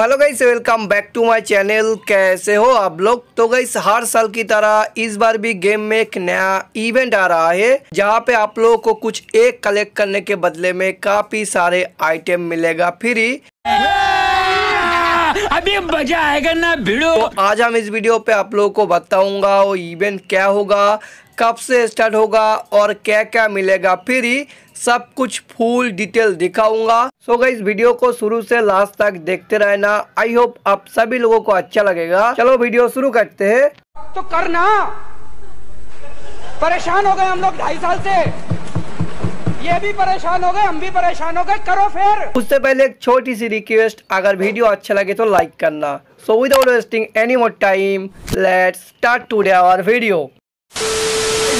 Hello guys welcome back to my channel कैसे हो आप लोग तो गई हर साल की तरह इस बार भी गेम में एक नया इवेंट आ रहा है जहां पे आप लोगों को कुछ एक कलेक्ट करने के बदले में काफी सारे आइटम मिलेगा फ्री अभी मजा आएगा ना भिड़ो तो आज हम इस वीडियो पे आप लोगों को बताऊंगा वो इवेंट क्या होगा कब से स्टार्ट होगा और क्या क्या मिलेगा फ्री सब कुछ फुल डिटेल दिखाऊंगा सो so इस वीडियो को शुरू से लास्ट तक देखते रहना आई होप आप सभी लोगों को अच्छा लगेगा चलो वीडियो शुरू करते हैं तो करना परेशान हो गए हम लोग ढाई साल से ये भी परेशान हो गए हम भी परेशान हो गए करो फिर उससे पहले एक छोटी सी रिक्वेस्ट अगर वीडियो अच्छा लगे तो लाइक करना so without wasting any more time let start today our video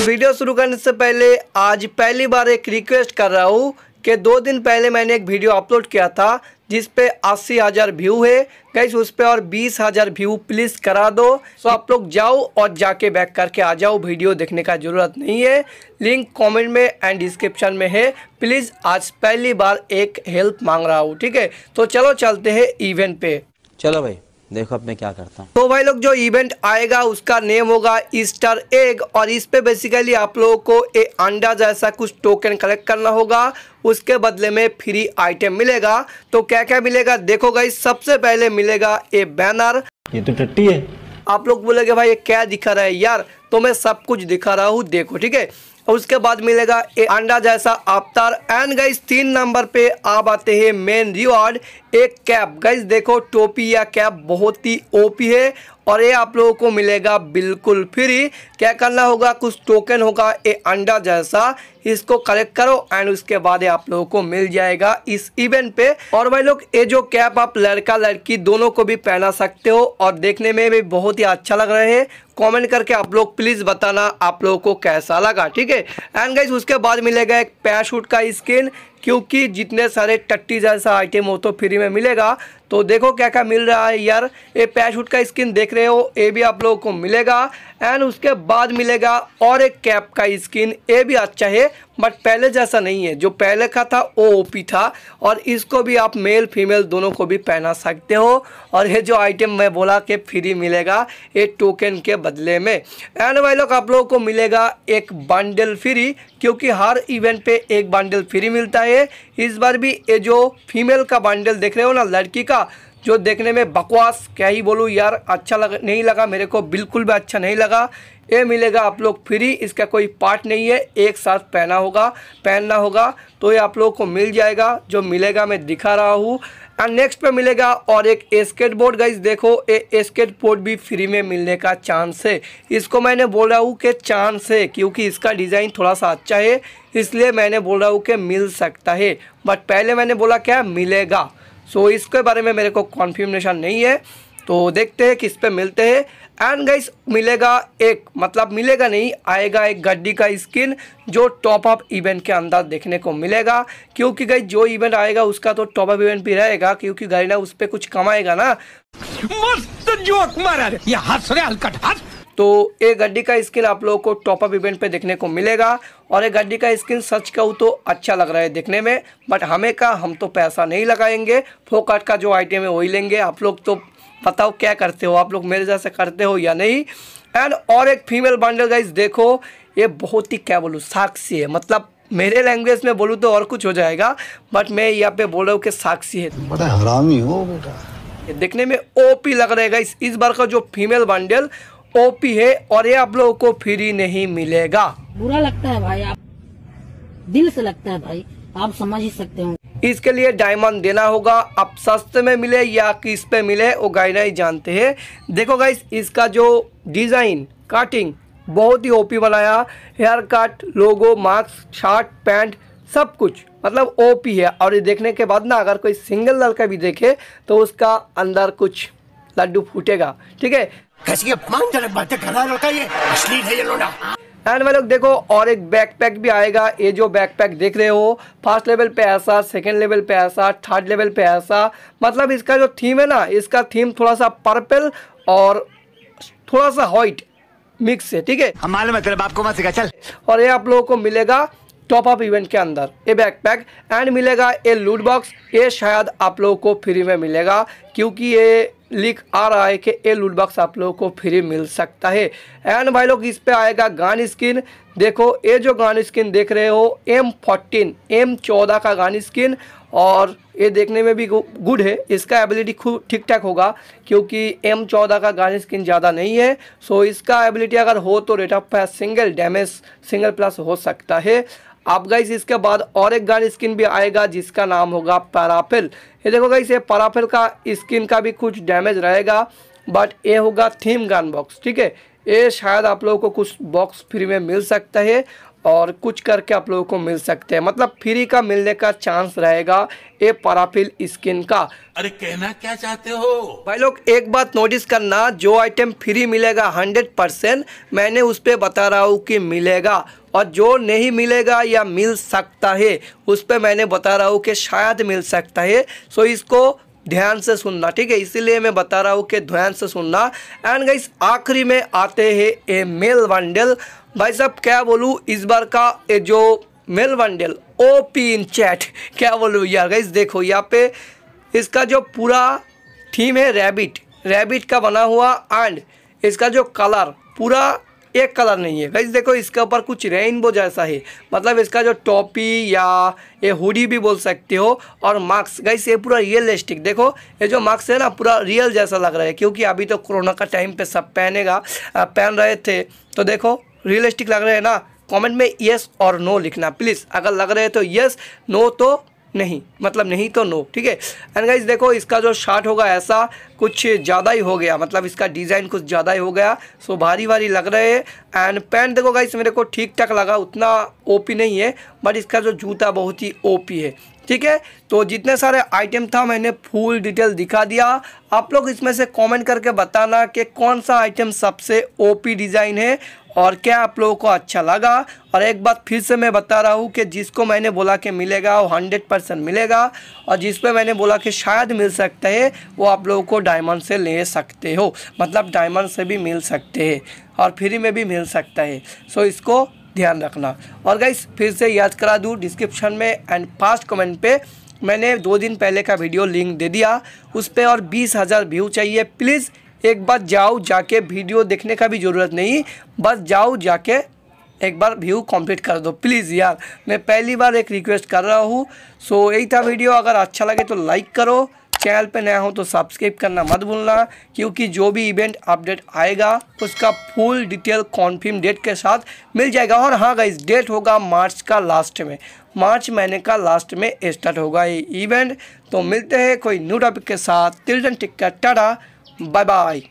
video शुरू करने से पहले आज पहली बार एक रिक्वेस्ट कर रहा हूँ कि दो दिन पहले मैंने एक वीडियो अपलोड किया था जिस पे अस्सी हज़ार व्यू है गैस उस पर और बीस हज़ार व्यू प्लीज़ करा दो सो आप लोग जाओ और जाके बैक करके आ जाओ वीडियो देखने का ज़रूरत नहीं है लिंक कमेंट में एंड डिस्क्रिप्शन में है प्लीज़ आज पहली बार एक हेल्प मांग रहा हूँ ठीक है तो चलो चलते हैं इवेंट पे चलो भाई देखो अब मैं क्या करता हूँ तो भाई लोग जो इवेंट आएगा उसका नेम होगा ईस्टर एग और इस पे बेसिकली आप लोगों को ए अंडा जैसा कुछ टोकन कलेक्ट करना होगा उसके बदले में फ्री आइटम मिलेगा तो क्या क्या मिलेगा देखो भाई सबसे पहले मिलेगा ए बैनर ये तो टट्टी है आप लोग बोलेगे भाई ये क्या दिखा रहा है यार तो मैं सब कुछ दिखा रहा हूँ देखो ठीक है उसके बाद मिलेगा ए अंडा जैसा अवतार एंड गाइस तीन नंबर पे आप आते हैं मेन रिवार्ड एक कैप गाइज देखो टोपी या कैप बहुत ही ओपी है और ये आप लोगों को मिलेगा बिल्कुल फ्री क्या करना होगा कुछ टोकन होगा ये अंडा जैसा इसको कलेक्ट करो एंड उसके बाद ये आप लोगों को मिल जाएगा इस इवेंट पे और भाई लोग ये जो कैप आप लड़का लड़की दोनों को भी पहना सकते हो और देखने में भी बहुत ही अच्छा लग रहा है कमेंट करके आप लोग प्लीज़ बताना आप लोगों को कैसा लगा ठीक है एंड गाइज उसके बाद मिलेगा एक पैराशूट का स्किन क्योंकि जितने सारे टट्टी जैसा आइटम हो तो फ्री में मिलेगा तो देखो क्या क्या मिल रहा है यार ये पैशूट का स्किन देख रहे हो ये भी आप लोगों को मिलेगा एंड उसके बाद मिलेगा और एक कैप का स्किन ये भी अच्छा है बट पहले जैसा नहीं है जो पहले का था वो ओपी था और इसको भी आप मेल फीमेल दोनों को भी पहना सकते हो और ये जो आइटम मैं बोला कि फ्री मिलेगा ये टोकन के बदले में एंड वाई लोग आप लोगों को मिलेगा एक बंडल फ्री क्योंकि हर इवेंट पे एक बंडल फ्री मिलता है इस बार भी ये जो फीमेल का बंडल देख रहे हो ना लड़की का इसका अच्छा, जो देखने में बकवास क्या ही बोलूँ यार अच्छा लग नहीं लगा मेरे को बिल्कुल भी अच्छा नहीं लगा ये मिलेगा आप लोग फ्री इसका कोई पार्ट नहीं है एक साथ पहना होगा पहनना होगा तो ये आप लोगों को मिल जाएगा जो मिलेगा मैं दिखा रहा हूँ एंड नेक्स्ट पे मिलेगा और एक स्केट बोर्ड गाइज देखो ये स्केट बोर्ड भी फ्री में मिलने का चांस है इसको मैंने बोल रहा हूँ कि चांस है क्योंकि इसका डिज़ाइन थोड़ा सा अच्छा है इसलिए मैंने बोल रहा हूँ कि मिल सकता है बट पहले मैंने बोला क्या मिलेगा सो so, इसके बारे में मेरे को कॉन्फर्मेशन नहीं है तो देखते हैं किस पे मिलते हैं एंड गाइस मिलेगा एक मतलब मिलेगा नहीं आएगा एक गड्डी का स्किन जो टॉप अप इवेंट के अंदर देखने को मिलेगा क्योंकि गाइस जो इवेंट आएगा उसका तो टॉप अप इवेंट भी रहेगा क्योंकि गाइना उस पर कुछ कमाएगा ना मस्त जोक मारा ये हंस रहे हलकट हंस तो ये गड्डी का स्किन आप लोगों को टॉपअप इवेंट पे देखने को मिलेगा और ये गड्डी का स्किन सच कहूँ तो अच्छा लग रहा है देखने में बट हमें का हम तो पैसा नहीं लगाएंगे फोकट का जो आइटम है वही लेंगे आप लोग तो बताओ क्या करते हो आप लोग मेरे जैसे करते हो या नहीं एंड और एक फीमेल बंडल गाइज देखो ये बहुत ही क्या बोलूँ साक्षी है मतलब मेरे लैंग्वेज में बोलूँ तो और कुछ हो जाएगा बट मैं यहाँ पे बोल रहा हूँ कि साक्षी है बड़ा हरामी हो बेटा देखने में ओपी लग रहेगा इस इस बार का जो फीमेल बंडल ओपी है और ये आप लोगों को फ्री नहीं मिलेगा बुरा लगता है भाई आप दिल से लगता है भाई आप समझ ही सकते हो इसके लिए डायमंड देना होगा आप सस्ते में मिले या किस पे मिले वो गाइना ही जानते हैं देखो गाइस इसका जो डिज़ाइन कटिंग बहुत ही ओपी बनाया hair cut logo mask shirt pant सब कुछ मतलब ओपी है और ये देखने के बाद ना अगर कोई सिंगल लड़का भी देखे तो उसका अंदर कुछ लड्डू फूटेगा ठीक है कैसी अपमानजनक बातें कर रहा है लड़का ये असली है ये लोना एंड वाले लोग देखो और एक बैकपैक भी आएगा ये जो बैकपैक देख रहे हो फर्स्ट लेवल पे ऐसा सेकंड लेवल पे ऐसा थर्ड लेवल पे ऐसा मतलब इसका जो थीम है ना इसका थीम थोड़ा सा पर्पल और थोड़ा सा व्हाइट मिक्स है ठीक है मालूम है तेरे बाप को मत सिखा चल और ये आप लोगों को मिलेगा टॉप अप इवेंट के अंदर ये बैकपैक एंड मिलेगा ये लूट बॉक्स ये शायद आप लोगों को फ्री में मिलेगा क्योंकि ये लिख आ रहा है कि ये लूट बॉक्स आप लोगों को फ्री मिल सकता है एंड भाई लोग इस पे आएगा गान स्किन देखो ये जो गान स्किन देख रहे हो एम फोर्टीन एम चौदह का गान स्किन और ये देखने में भी गुड है इसका एबिलिटी खूब ठीक ठाक होगा क्योंकि एम चौदह का गार्निंग स्किन ज़्यादा नहीं है सो इसका एबिलिटी अगर हो तो rate of fire single damage single plus हो सकता है आप गाइस इसके बाद और एक गान स्किन भी आएगा जिसका नाम होगा पैराफिल ये देखो गाइस ये पैराफिल का स्किन का भी कुछ डैमेज रहेगा बट ये होगा थीम गान बॉक्स ठीक है ये शायद आप लोगों को कुछ बॉक्स फ्री में मिल सकता है और कुछ करके आप लोगों को मिल सकते हैं मतलब फ्री का मिलने का चांस रहेगा ये पराफिल स्किन का अरे कहना क्या चाहते हो भाई लोग एक बात नोटिस करना जो आइटम फ्री मिलेगा हंड्रेड परसेंट मैंने उस पर बता रहा हूँ कि मिलेगा और जो नहीं मिलेगा या मिल सकता है उस पर मैंने बता रहा हूँ कि शायद मिल सकता है सो इसको ध्यान से सुनना ठीक है इसीलिए मैं बता रहा हूँ कि ध्यान से सुनना एंड गई आखिरी में आते हैं ए मेल वंडल भाई साहब क्या बोलूँ इस बार का ये जो male bundle O P in chat क्या बोलूँ यार गाइस देखो यहाँ पे इसका जो पूरा थीम है रैबिट रैबिट का बना हुआ एंड इसका जो कलर पूरा एक कलर नहीं है गाइस देखो इसके ऊपर कुछ रेनबो जैसा है मतलब इसका जो टॉपी या ये हुडी भी बोल सकते हो और मास्क गाइस ये पूरा रियलिस्टिक देखो ये जो मास्क है ना पूरा रियल जैसा लग रहा है क्योंकि अभी तो कोरोना का टाइम पे सब पहनेगा पहन रहे थे तो देखो रियलिस्टिक लग रहे हैं ना कमेंट में यस और नो लिखना प्लीज़ अगर लग रहे हैं तो यस नो तो नहीं मतलब नहीं तो नो ठीक है एंड गाइज देखो इसका जो शर्ट होगा ऐसा कुछ ज़्यादा ही हो गया मतलब इसका डिज़ाइन कुछ ज़्यादा ही हो गया सो भारी भारी लग रहे हैं एंड पैंट देखो गाइज मेरे को ठीक ठाक लगा उतना ओपी नहीं है बट इसका जो जूता बहुत ही ओपी है ठीक है तो जितने सारे आइटम था मैंने फुल डिटेल दिखा दिया आप लोग इसमें से कमेंट करके बताना कि कौन सा आइटम सबसे ओपी डिज़ाइन है और क्या आप लोगों को अच्छा लगा और एक बात फिर से मैं बता रहा हूँ कि जिसको मैंने बोला कि मिलेगा वो हंड्रेड परसेंट मिलेगा और जिस पर मैंने बोला कि शायद मिल सकता है वो आप लोगों को डायमंड से ले सकते हो मतलब डायमंड से भी मिल सकते हैं और फ्री में भी मिल सकता है सो इसको ध्यान रखना और गाइस फिर से याद करा दूँ डिस्क्रिप्शन में एंड फास्ट कमेंट पर मैंने दो दिन पहले का वीडियो लिंक दे दिया उस पर और बीस हज़ार व्यू चाहिए प्लीज़ एक बार जाओ जाके वीडियो देखने का भी ज़रूरत नहीं बस जाओ जाके एक बार व्यू कंप्लीट कर दो प्लीज़ यार मैं पहली बार एक रिक्वेस्ट कर रहा हूँ सो यही था वीडियो अगर अच्छा लगे तो लाइक करो चैनल पे नया हो तो सब्सक्राइब करना मत भूलना क्योंकि जो भी इवेंट अपडेट आएगा उसका फुल डिटेल कॉन्फर्म डेट के साथ मिल जाएगा और हाँ गाइज डेट होगा मार्च का लास्ट में मार्च महीने का लास्ट में स्टार्ट होगा ये इवेंट तो मिलते हैं कोई न्यू टॉपिक के साथ तिलडन टिक्का टाटा Bye-bye.